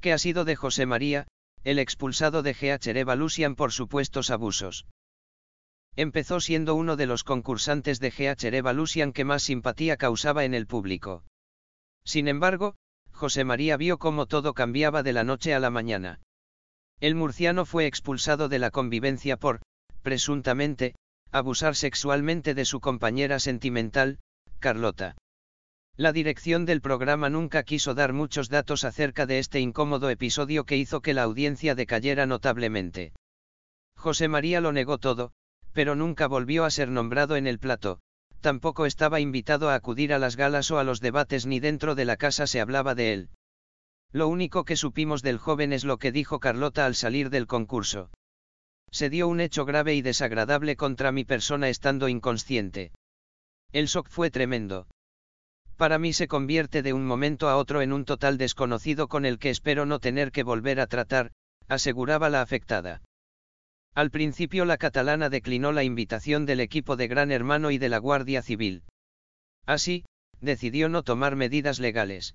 que ha sido de José María, el expulsado de GH Lucian por supuestos abusos. Empezó siendo uno de los concursantes de GH Lucian que más simpatía causaba en el público. Sin embargo, José María vio cómo todo cambiaba de la noche a la mañana. El murciano fue expulsado de la convivencia por, presuntamente, abusar sexualmente de su compañera sentimental, Carlota. La dirección del programa nunca quiso dar muchos datos acerca de este incómodo episodio que hizo que la audiencia decayera notablemente. José María lo negó todo, pero nunca volvió a ser nombrado en el plato, tampoco estaba invitado a acudir a las galas o a los debates ni dentro de la casa se hablaba de él. Lo único que supimos del joven es lo que dijo Carlota al salir del concurso. Se dio un hecho grave y desagradable contra mi persona estando inconsciente. El shock fue tremendo para mí se convierte de un momento a otro en un total desconocido con el que espero no tener que volver a tratar, aseguraba la afectada. Al principio la catalana declinó la invitación del equipo de Gran Hermano y de la Guardia Civil. Así, decidió no tomar medidas legales.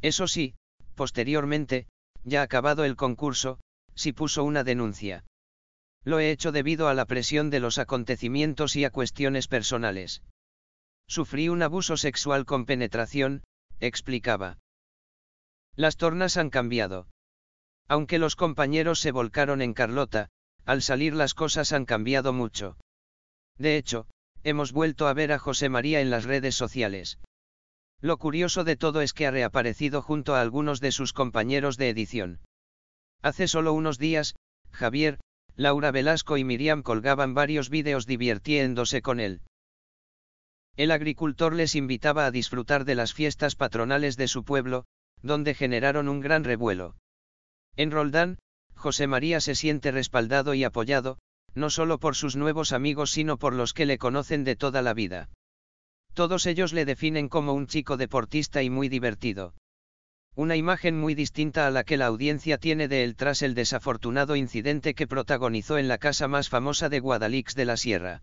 Eso sí, posteriormente, ya acabado el concurso, sí puso una denuncia. Lo he hecho debido a la presión de los acontecimientos y a cuestiones personales. Sufrí un abuso sexual con penetración, explicaba. Las tornas han cambiado. Aunque los compañeros se volcaron en Carlota, al salir las cosas han cambiado mucho. De hecho, hemos vuelto a ver a José María en las redes sociales. Lo curioso de todo es que ha reaparecido junto a algunos de sus compañeros de edición. Hace solo unos días, Javier, Laura Velasco y Miriam colgaban varios vídeos divirtiéndose con él. El agricultor les invitaba a disfrutar de las fiestas patronales de su pueblo, donde generaron un gran revuelo. En Roldán, José María se siente respaldado y apoyado, no solo por sus nuevos amigos sino por los que le conocen de toda la vida. Todos ellos le definen como un chico deportista y muy divertido. Una imagen muy distinta a la que la audiencia tiene de él tras el desafortunado incidente que protagonizó en la casa más famosa de Guadalix de la Sierra.